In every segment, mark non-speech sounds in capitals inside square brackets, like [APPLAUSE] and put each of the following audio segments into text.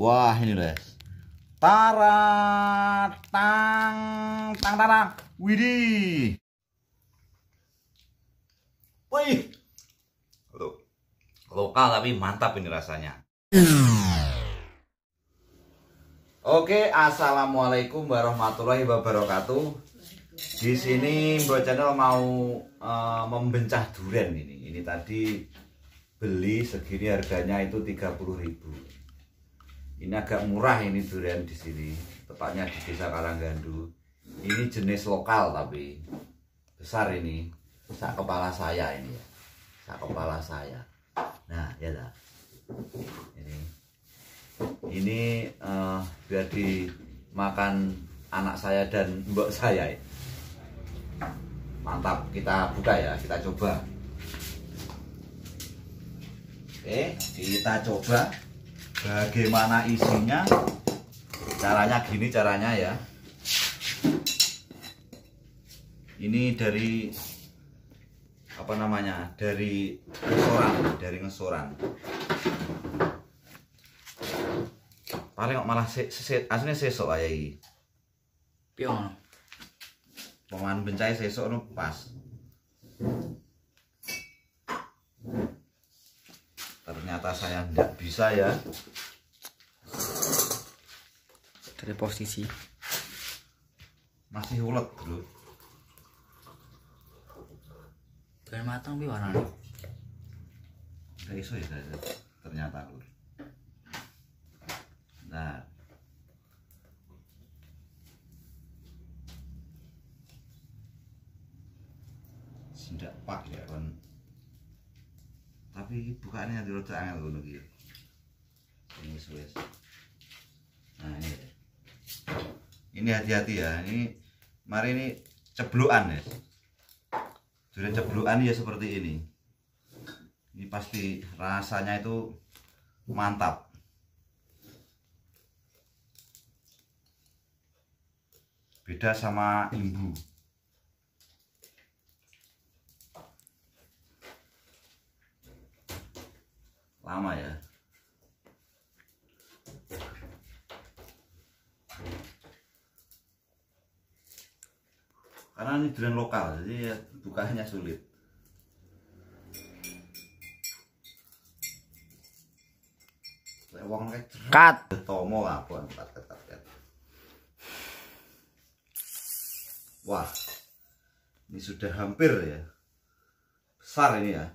Wah, ini guys. Tara tang tang tara Widih. Wih. Lo lokal tapi mantap ini rasanya. Oke, assalamualaikum warahmatullahi wabarakatuh. Di sini Bro Channel mau uh, membencah durian ini. Ini tadi beli segini harganya itu 30.000. Ini agak murah ini durian di sini, tepatnya di Desa Karanggandu. Ini jenis lokal tapi besar ini, sak kepala saya ini ya, sak kepala saya. Nah, ya lah. Ini, ini uh, biar dimakan anak saya dan mbok saya. Mantap, kita buka ya, kita coba. Oke, kita coba bagaimana isinya caranya gini caranya ya ini dari apa namanya dari ngesoran dari ngesoran paling kok malah se aslinya sesok aja ini pion paman bencai sesok nu pas ternyata saya tidak bisa ya dari posisi masih ulet dulu dari matang bi warnanya dari iso ya ternyata ulet tapi bukane nanti rada angin ngono lagi ini wis. Nah, ini. Ini hati-hati ya. Ini mari ini ceblukan ya. Durian ceblukan ya seperti ini. Ini pasti rasanya itu mantap. beda sama imbu lama ya karena ini drain lokal jadi ya bukanya sulit wong kat tomo apa empat ketat kat wah ini sudah hampir ya besar ini ya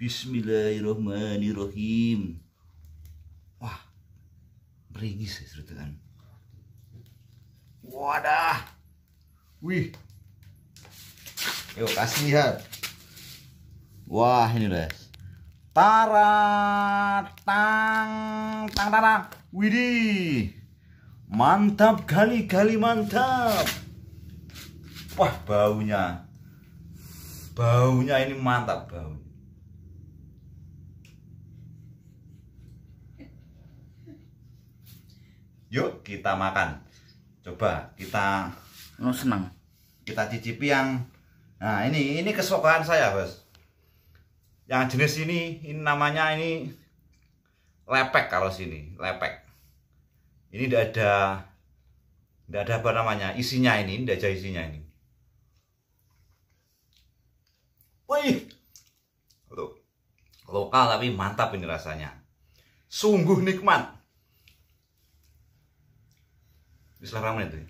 Bismillahirrahmanirrahim. Wah, beringis ya kan. Wadah. Wih. Yuk kasih lihat. Wah, ini guys. Tara tang tang tang. Widih. Mantap kali kali mantap. Wah, baunya. Baunya ini mantap baunya. Yuk kita makan. Coba kita lu oh, senang. Kita cicipi yang nah ini ini kesukaan saya, Bos. Yang jenis ini ini namanya ini lepek kalau sini, lepek. Ini tidak ada tidak ada apa namanya isinya ini, tidak ada isinya ini. Woi, lokal tapi mantap ini rasanya. Sungguh nikmat. Wis larang menit tuh.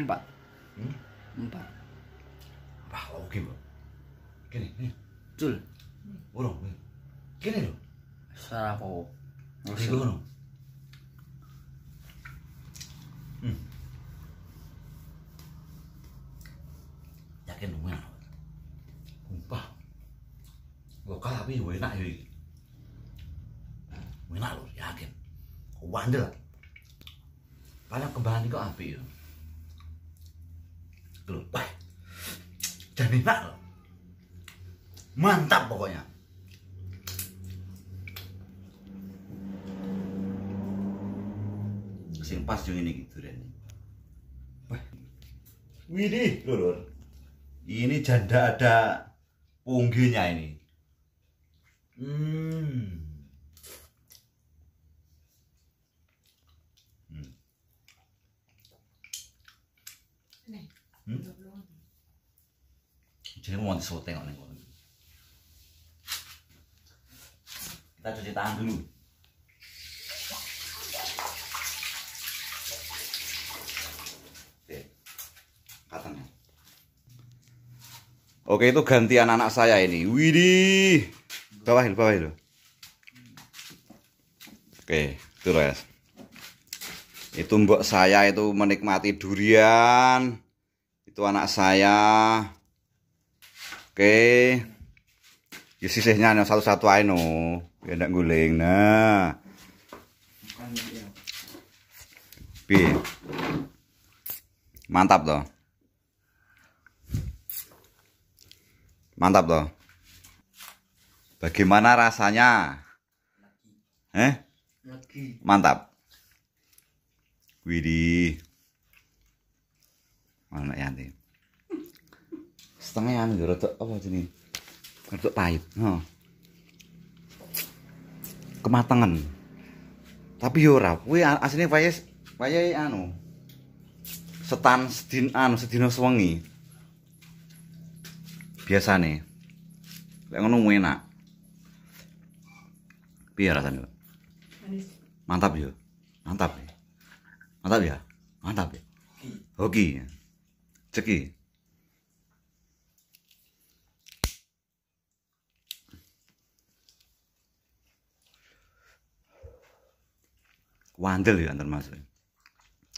Empat. Hmm? Empat. Wah, oke, oh, Bro. Gini, ini. Cul. Urung. Gini lho. Salah apa? Wis ngono. Hmm. Yakin dong, Sumpah. Lokal tapi enak ya. Enak lho, yakin. Wandel bahan kok api ya. Loh, wah. Dan enak loh. Mantap pokoknya. Sing pas juga ini gitu deh Wah. Widih, lur. Ini janda ada Punggirnya ini. Hmm. Jadi mau disuruh tengok nih. Kita cuci tangan dulu. Ya. Oke itu ganti anak-anak saya ini. Widih. Bawahin, bawah loh. Oke, itu ya. Itu mbok saya itu menikmati durian. Itu anak saya. Oke. Ya sisihnya no satu-satu ae no. Ya ndak guling. Nah. B. Mantap toh. Mantap toh. Bagaimana rasanya? Eh? Mantap. Widih. Mana yang Yanti? setengah anu ya rotok apa sini rotok pahit. Heeh. Kematangan. Tapi yo ora, aslinya payes payes anu. Setan sedin anu sedina biasa nih kayak ngono enak. biar rasanya Mantap yo. Mantap. Ya. Mantap ya. Mantap ya. Hoki. Ceki. Wandel ya termasuk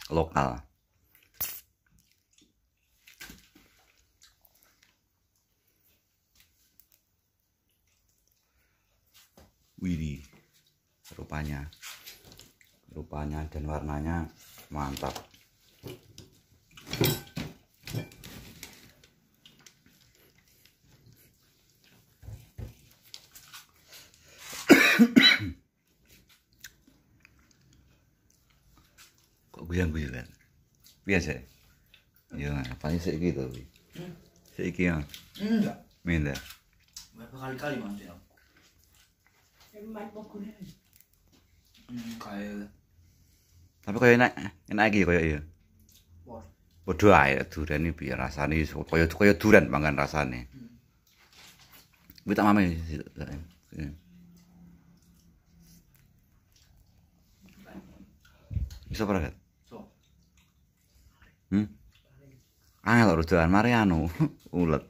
lokal. Widi rupanya rupanya dan warnanya mantap biasa iya apanya sih gitu hmm? sih ya enggak minta berapa kali kali mas ya hmm, kayak tapi kayak enak enak lagi ya, kayak iya Waduh air ya, durian ini biar rasanya kaya kaya durian bangun rasanya. Hmm. Kita mami sih. Bisa iya. berangkat Hmm? Angel lho dolan mari anu ulet.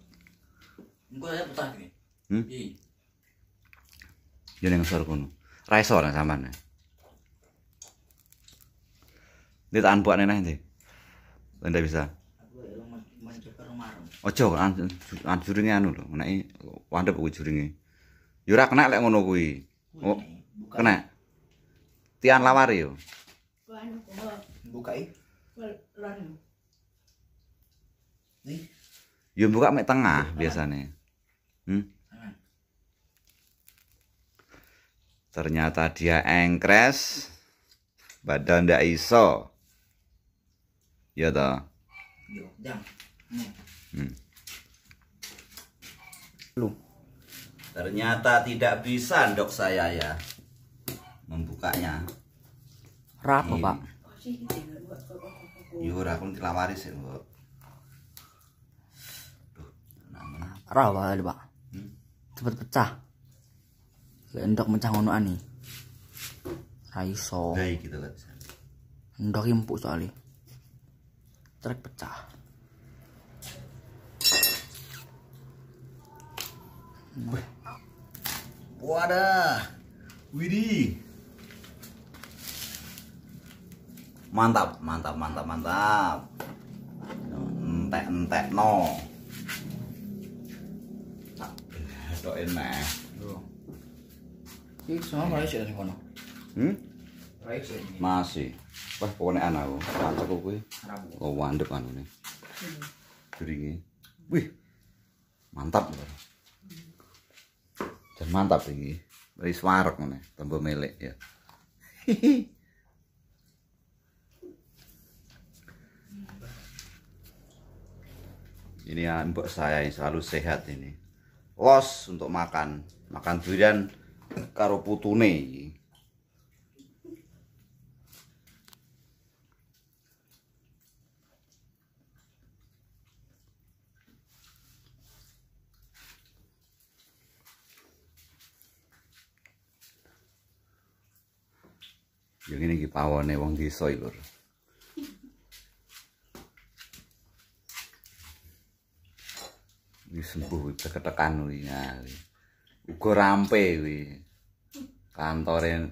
Engko ya petah iki. Hmm? Iki. Iya. Yo ning ngisor kono. Ra iso nang sampean. Ndi tak anbuk nene ndi? Ndak bisa. Ya, Ojo kan, an, an anu lho, nek wanda kuwi juringe. Yo ora kena lek ngono kuwi. Oh, kena. Tian lawar yo. Bukai. Lan Yuk buka mek tengah biasanya. Hmm? Ternyata dia engkres badan ndak iso. Ya toh. Hmm. Lu. Ternyata tidak bisa dok saya ya membukanya. Rapo, iya. Pak? Yura, kamu dilawari sih, Mbak. roh Pak Pak. Hmm? Cepet pecah. kayak endok pecah ngono ani. Ra so Lah soalnya. Trek pecah. Wadah. Widih. Mantap, mantap, mantap, mantap. Entek-entek no. tok enak. Iki sama bae sik kono. Hmm? Masih. Wah, anak oh. aku. Kancaku kuwi. Oh, wandep anu nih hmm. Dringe. Wih. Mantap. Dan mantap ini. Wis warek ngene, tambah melek ya. [LAUGHS] ini ya, mbok saya yang selalu sehat ini los untuk makan makan durian karo putune iki Yang ini pawone wong desa lur. Wis sembuh ketekan kuwi nyali. Uga rampe kuwi. Kantore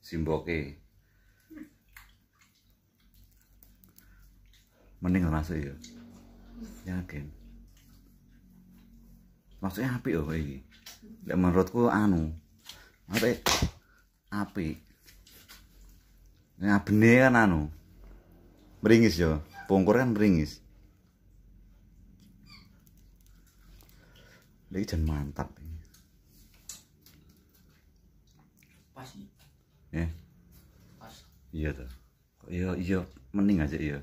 Simboke. Mending masuk ya. Yakin. Maksudnya api oh iki. Lek menurutku anu. apa ya? api ini bener kan anu. Meringis ya. Pungkur kan meringis. licin mantap ini. Pas Eh. Pas. Iya tuh. Iya iya mending aja iya.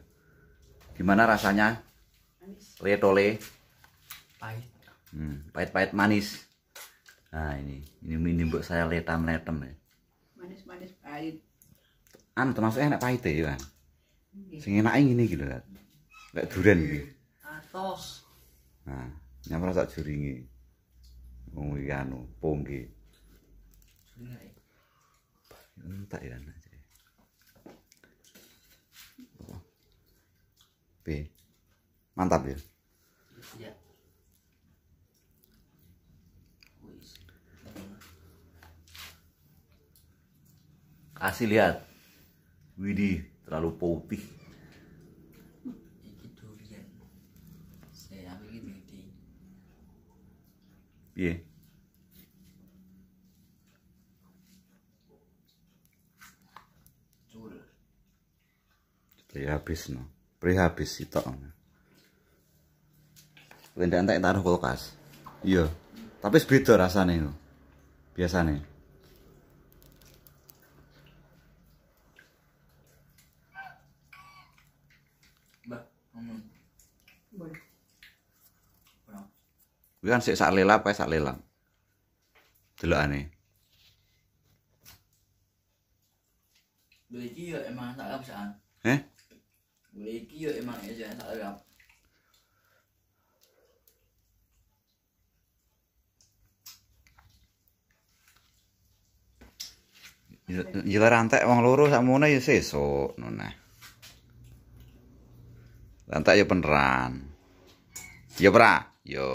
Gimana rasanya? Manis. Le tole. Pahit. Hmm, pahit-pahit manis. Nah, ini ini ini buat saya letam-letem ya. Manis-manis pahit. Anu termasuk enak pahit ya, Kan. Sing enak ini gitu kan. Lek durian gitu. Atos. Ah, nah, nyamper sak juringe wong anu, ponggi B ya, ya. mantap ya iya. kasih lihat Widih terlalu putih piye Ya habis no. Pre habis om. Kuwi ndak entek taruh kulkas. Iya. Tapi beda rasane Biasanya. Gue kan sik sak lelap ae sak lelang. Delokane. aneh iki yo emang sak lelap sakan. Eh? Lho iki yo emang sak lelap. Jika rantai wong loro sakmono ya sesuk nona. Rantai ya peneran. Ya pra. Yo.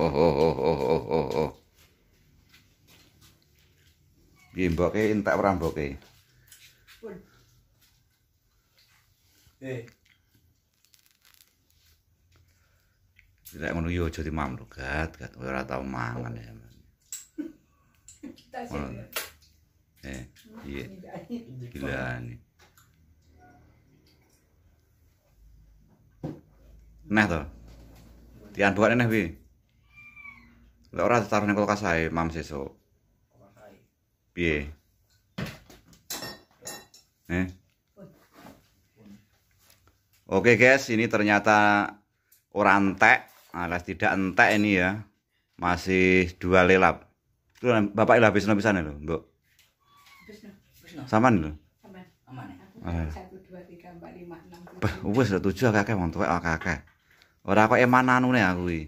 Oh oh oh oh oh oh. oh. Piye mboke entek ora mboke? Eh. Tidak ngono yo aja dimamlugat, gat ora tau mangan ya. Kita sih. Eh, iya. Gila nih. Nah toh diandukane neh piye? bi ora orang ning kulkas ae mam seso. Piye? Eh? Oke guys, ini ternyata orang entek, alas tidak entek ini ya. Masih dua lelap. Itu bapak ilah habis nopo sana ya, Mbok. Saman lo. Saman. Aman. 1 2 3 4 5 6 7. Wis 7 akeh wong tuwek akeh. Ora kok eman anune aku iki.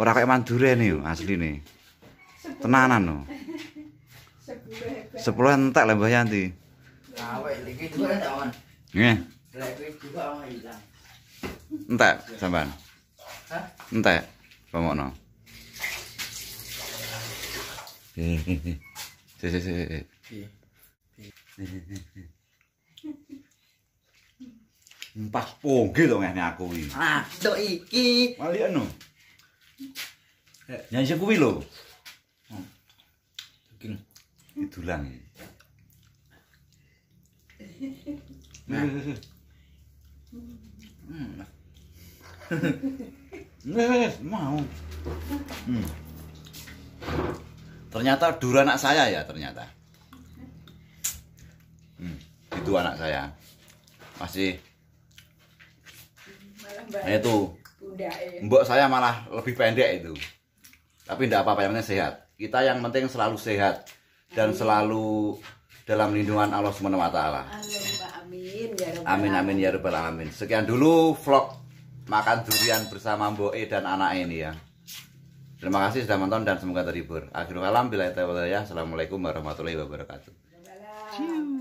Ora kok eman durene yo asline. Tenanan no. sepuluh entek lah Mbah Yanti. Awek iki juga tawon. Ya, Nggih. Lek juga ilang. Entek sampean. Hah? Entek. Hehehe. Pas pongge to ngene aku iki. Ah, tok iki. Wali anu. Ya sing kuwi lho. Daging idulan. Nah. nah. Hmm. Nah. Nah, mau. Hmm. Ternyata dura anak saya ya ternyata. Hmm, itu anak saya. Masih mbak. Nah, itu. Bunda, ya. Mbok saya malah lebih pendek itu. Tapi tidak apa-apa yang penting sehat. Kita yang penting selalu sehat dan amin. selalu dalam lindungan Allah Subhanahu wa taala. Amin ya amin amin ya rabbal alamin. Sekian dulu vlog makan durian bersama Mbok E dan anak ini ya. Terima kasih sudah menonton dan semoga terhibur. Akhirul kalam bila ya. Assalamualaikum warahmatullahi wabarakatuh. Ciao.